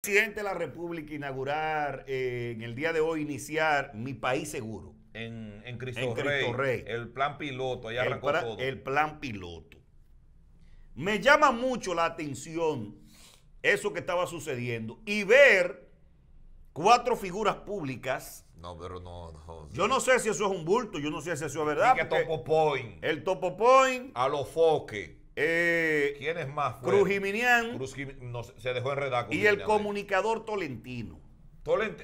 presidente de la República inaugurar eh, en el día de hoy, iniciar Mi País Seguro. En, en, Cristo, Rey, El plan piloto, allá el, todo. el plan piloto. Me llama mucho la atención eso que estaba sucediendo y ver cuatro figuras públicas. No, pero no, Yo no sé si eso es un bulto, yo no sé si eso es verdad. Y que topo point. El topo point. A los foques eh, ¿Quién es más fue? Cruz se dejó enredar Y el comunicador Tolentino.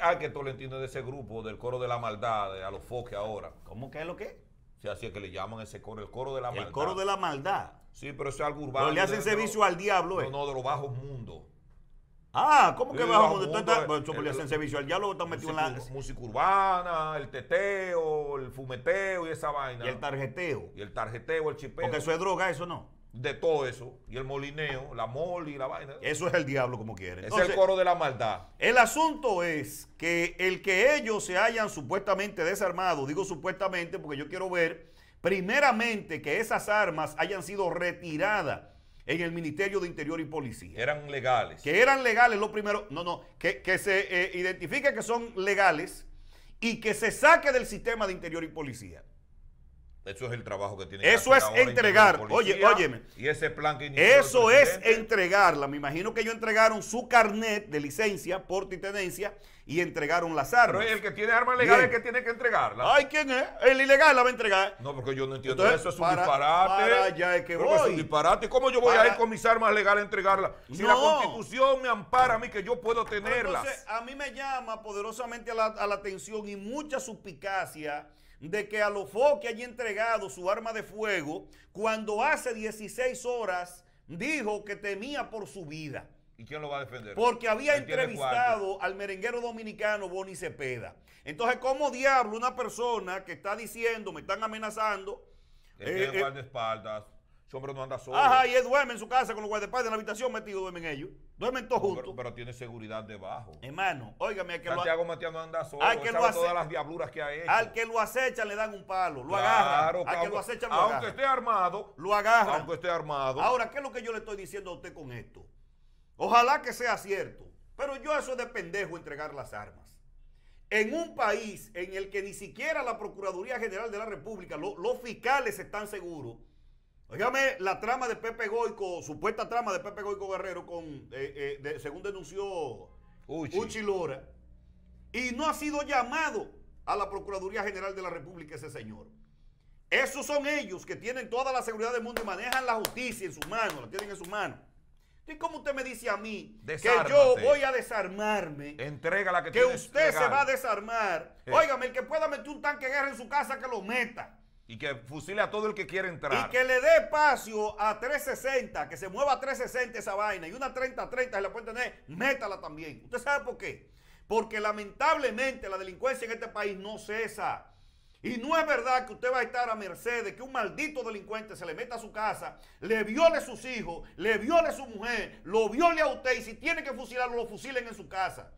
ah, que Tolentino es de ese grupo del coro de la maldad, a los foques ahora. ¿Cómo que es lo que? Sí, así es que le llaman ese coro, el coro de la maldad. El coro de la maldad. Sí, pero eso es algo urbano. le hacen servicio al diablo, ¿eh? No, no, de los bajos mundos. Ah, ¿cómo que bajo mundo? Está, le hacen servicio al diablo, están metidos en la... Música urbana, el teteo, el fumeteo y esa vaina. Y el tarjeteo. Y el tarjeteo, el chipeo. Porque eso es droga, eso no de todo eso, y el molineo, la mole y la vaina. Eso es el diablo como quieren. es el coro de la maldad. El asunto es que el que ellos se hayan supuestamente desarmado, digo supuestamente porque yo quiero ver, primeramente que esas armas hayan sido retiradas en el Ministerio de Interior y Policía. Eran legales. Que eran legales lo primero. No, no, que, se eh, identifique que son legales y que se saque del sistema de Interior y Policía. Eso es el trabajo que tiene. que hacer Eso es entregar. Oye, óyeme. Y ese plan que Eso es entregarla. Me imagino que ellos entregaron su carnet de licencia, porte y tenencia y entregaron las armas. Pero el que tiene armas legales es el que tiene que entregarla. Ay, ¿quién es? El ilegal la va a entregar. No, porque yo no entiendo eso. Es un disparate. Para allá es que voy. Es un disparate. ¿Cómo yo voy a ir con mis armas legales a entregarlas? Si la Constitución me ampara a mí que yo puedo tenerlas. Entonces, a mí me llama poderosamente a la atención y mucha suspicacia de que Alofoque haya entregado su arma de fuego cuando hace 16 horas dijo que temía por su vida. ¿Y quién lo va a defender? Porque había entrevistado al merenguero dominicano Boni Cepeda. Entonces, ¿cómo diablo una persona que está diciendo, me están amenazando? tiene eh, eh, hombre no anda solo. Ajá, y él duerme en su casa con los guardaespaldas en la habitación metido, duermen ellos. Duermen todos juntos. Pero, tiene seguridad debajo. Hermano, óigame, que Santiago lo... Matías no anda solo. que todas las diabluras que ha hecho. Al que lo acecha le dan un palo, lo claro, Al que lo acecha lo agarran. Aunque esté armado. Lo agarran. Aunque esté armado. Ahora, ¿qué es lo que yo le estoy diciendo a usted con esto? Ojalá que sea cierto. Pero yo eso es de pendejo entregar las armas. En un país en el que ni siquiera la Procuraduría General de la República, los fiscales están seguros Óigame la trama de Pepe Goico, supuesta trama de Pepe Goico Guerrero, con, eh, eh, según denunció Uchi. Lora, y no ha sido llamado a la Procuraduría General de la República ese señor. Esos son ellos que tienen toda la seguridad del mundo y manejan la justicia en su mano, la tienen en su mano. ¿Y cómo usted me dice a mí que yo voy a desarmarme? Entrega la que Que usted se va a desarmar. Eh. Óigame, el que pueda meter un tanque de guerra en su casa, que lo meta. Y que fusile a todo el que quiera entrar. Y que le dé espacio a 360, que se mueva a 360 esa vaina. Y una 30-30 se la puede tener, métala también. ¿Usted sabe por qué? Porque lamentablemente la delincuencia en este país no cesa. Y no es verdad que usted va a estar a merced de que un maldito delincuente se le meta a su casa, le viole a sus hijos, le viole a su mujer, lo viole a usted y si tiene que fusilarlo, lo fusilen en su casa.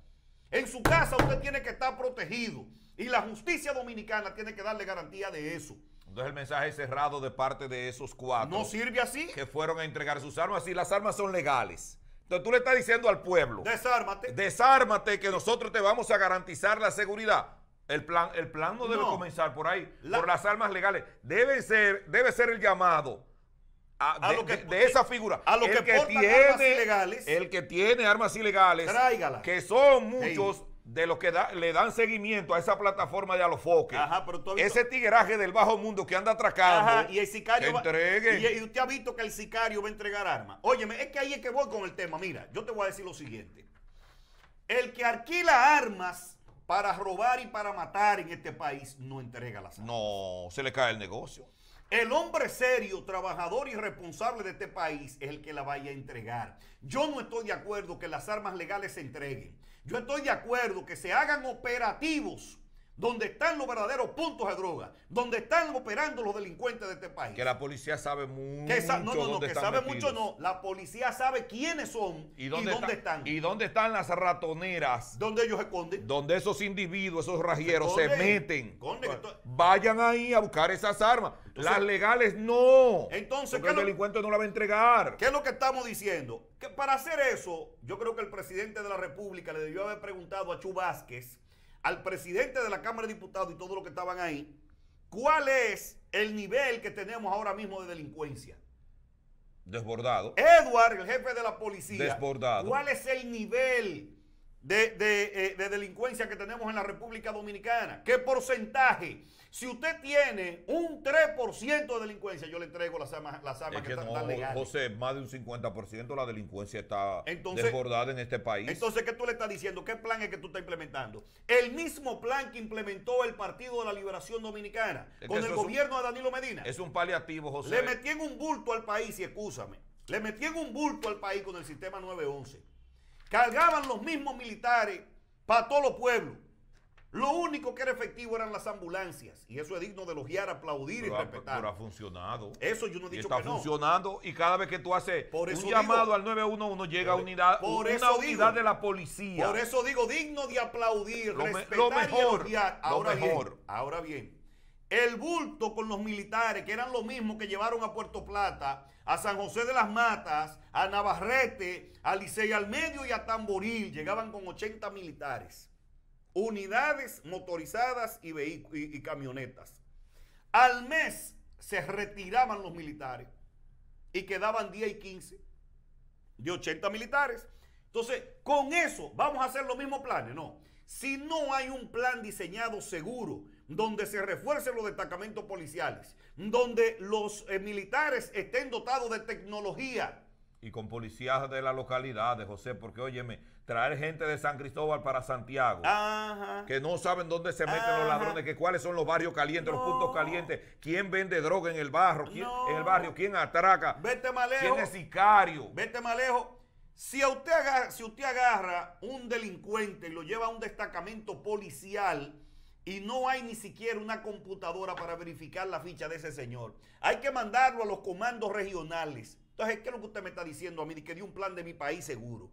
En su casa usted tiene que estar protegido y la justicia dominicana tiene que darle garantía de eso. Entonces el mensaje cerrado de parte de esos cuatro. No sirve así. Que fueron a entregar sus armas y las armas son legales. Entonces tú le estás diciendo al pueblo. Desármate. Desármate que nosotros te vamos a garantizar la seguridad. El plan, el plan no debe comenzar por ahí, por las armas legales. Debe ser, debe ser el llamado de, eh, esa figura. A lo que, tiene, armas ilegales. El que tiene armas ilegales. Tráigalas. Que son muchos de los que le dan seguimiento a esa plataforma de Alofoque, ese tigueraje del bajo mundo que anda atracando, y el sicario y, usted ha visto que el sicario va a entregar armas. Óyeme, es que ahí es que voy con el tema. Mira, yo te voy a decir lo siguiente. El que alquila armas para robar y para matar en este país no entrega las armas. No, se le cae el negocio. El hombre serio, trabajador y responsable de este país es el que la vaya a entregar. Yo no estoy de acuerdo que las armas legales se entreguen. Yo estoy de acuerdo que se hagan operativos ¿Dónde están los verdaderos puntos de droga, donde están operando los delincuentes de este país. Que la policía sabe mucho. Que no, no, no, que sabe mucho no. La policía sabe quiénes son y dónde, están, Y dónde están las ratoneras. Donde ellos esconden. Donde esos individuos, esos rajeros se, meten. Vayan ahí a buscar esas armas. las legales no. Entonces, ¿qué el delincuente no la va a entregar. ¿Qué es lo que estamos diciendo? Que para hacer eso, yo creo que el presidente de la República le debió haber preguntado a Chu Vázquez al presidente de la Cámara de Diputados y todos los que estaban ahí, cuál es el nivel que tenemos ahora mismo de delincuencia. Desbordado. Edward, el jefe de la policía. Desbordado. ¿Cuál es el nivel eh, de, delincuencia que tenemos en la República Dominicana. ¿Qué porcentaje? Si usted tiene un 3% de delincuencia, yo le entrego las armas, las que, que no, legales. José, más de un 50% de la delincuencia está desbordada en este país. Entonces, ¿qué tú le estás diciendo? ¿Qué plan es que tú estás implementando? El mismo plan que implementó el Partido de la Liberación Dominicana con el gobierno de Danilo Medina. Es un paliativo, José. Le metí en un bulto al país, y escúchame. Le metí en un bulto al país con el sistema 911. Cargaban los mismos militares para todos los pueblos. Lo único que era efectivo eran las ambulancias. Y eso es digno de elogiar, aplaudir y respetar. Pero ha funcionado. Eso yo no he dicho está que no. funcionando. Y cada vez que tú haces un llamado al 911, llega por unidad, una unidad de la policía. Por eso digo, digno de aplaudir, lo respetar mejor, y elogiar. Ahora bien, ahora bien, el bulto con los militares, que eran los mismos que llevaron a Puerto Plata, a San José de las Matas, a Navarrete, a Licey al Medio y a Tamboril, llegaban con 80 militares, unidades motorizadas y, y camionetas. Al mes se retiraban los militares y quedaban 10 y 15 de 80 militares. Entonces, con eso, ¿vamos a hacer los mismos planes? No. Si no hay un plan diseñado seguro, donde se refuercen los destacamentos policiales, donde los eh, militares estén dotados de tecnología. Y con policías de la localidad, de José, porque óyeme, traer gente de San Cristóbal para Santiago, que no saben dónde se meten los ladrones, que cuáles son los barrios calientes, los puntos calientes, quién vende droga en el barrio, quién, en el barrio, quién atraca, Vete malejo. quién es sicario. Vete malejo. Si usted si usted agarra un delincuente y lo lleva a un destacamento policial, y no hay ni siquiera una computadora para verificar la ficha de ese señor. Hay que mandarlo a los comandos regionales. Entonces, ¿qué es lo que usted me está diciendo a mí? Que di un plan de mi país seguro.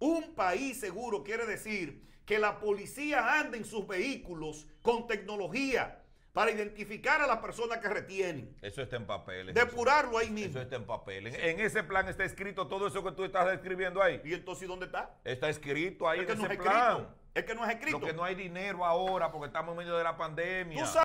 Un país seguro quiere decir que la policía anda en sus vehículos con tecnología para identificar a la persona que retienen. Eso está en papeles. Depurarlo ahí mismo. Eso está en papeles. En ese plan está escrito todo eso que tú estás describiendo ahí. ¿Y entonces dónde está? Está escrito ahí en plan. Es que no es escrito. Lo que no hay dinero ahora porque estamos en medio de la pandemia.